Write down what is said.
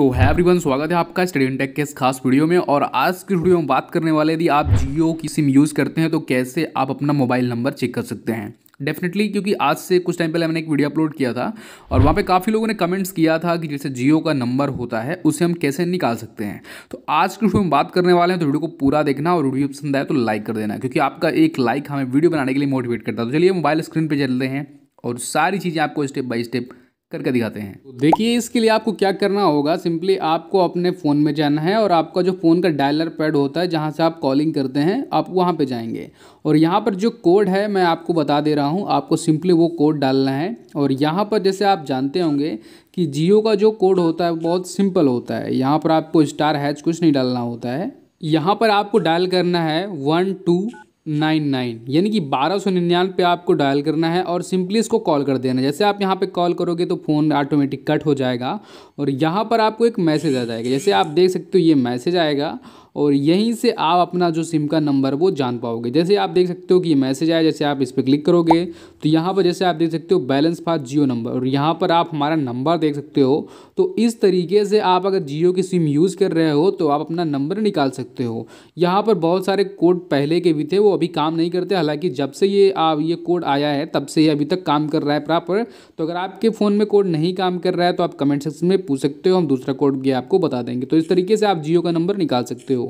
तो है एवरीवन स्वागत है आपका स्टडी टेक के इस खास वीडियो में और आज की वीडियो में बात करने वाले यदि आप जियो की सिम यूज़ करते हैं तो कैसे आप अपना मोबाइल नंबर चेक कर सकते हैं डेफिनेटली क्योंकि आज से कुछ टाइम पहले मैंने एक वीडियो अपलोड किया था और वहाँ पे काफ़ी लोगों ने कमेंट्स किया था कि जैसे जियो का नंबर होता है उसे हम कैसे निकाल सकते हैं तो आज की वीडियो में बात करने वाले हैं तो वीडियो को पूरा देखना और वीडियो पसंद आए तो लाइक कर देना क्योंकि आपका एक लाइक हमें वीडियो बनाने के लिए मोटिवेट करता है तो चलिए मोबाइल स्क्रीन पर चलते हैं और सारी चीज़ें आपको स्टेप बाई स्टेप करके दिखाते हैं तो देखिए इसके लिए आपको क्या करना होगा सिंपली आपको अपने फ़ोन में जाना है और आपका जो फ़ोन का डायलर पैड होता है जहाँ से आप कॉलिंग करते हैं आप वहाँ पे जाएंगे और यहाँ पर जो कोड है मैं आपको बता दे रहा हूँ आपको सिंपली वो कोड डालना है और यहाँ पर जैसे आप जानते होंगे कि जियो का जो कोड होता है बहुत सिंपल होता है यहाँ पर आपको स्टार हैच कुछ नहीं डालना होता है यहाँ पर आपको डायल करना है वन टू नाइन नाइन यानी कि बारह सौ निन्यानवे आपको डायल करना है और सिंपली इसको कॉल कर देना जैसे आप यहाँ पे कॉल करोगे तो फ़ोन ऑटोमेटिक कट हो जाएगा और यहाँ पर आपको एक मैसेज आ जाएगा जैसे आप देख सकते हो ये मैसेज आएगा और यहीं से आप अपना जो सिम का नंबर वो जान पाओगे जैसे आप देख सकते हो कि मैसेज आया जैसे आप इस पर क्लिक करोगे तो यहाँ पर जैसे आप देख सकते हो बैलेंस फॉर जियो नंबर और यहाँ पर आप हमारा नंबर देख सकते हो तो इस तरीके से आप अगर जियो की सिम यूज़ कर रहे हो तो आप अपना नंबर निकाल सकते हो यहाँ पर बहुत सारे कोड पहले के भी थे वो अभी काम नहीं करते हालाँकि जब से ये आप ये कोड आया है तब से ये अभी तक काम कर रहा है प्रॉपर तो अगर आपके फ़ोन में कोड नहीं काम कर रहा है तो आप कमेंट सेक्शन में पूछ सकते हो हम दूसरा कोड भी आपको बता देंगे तो इस तरीके से आप जियो का नंबर निकाल सकते हो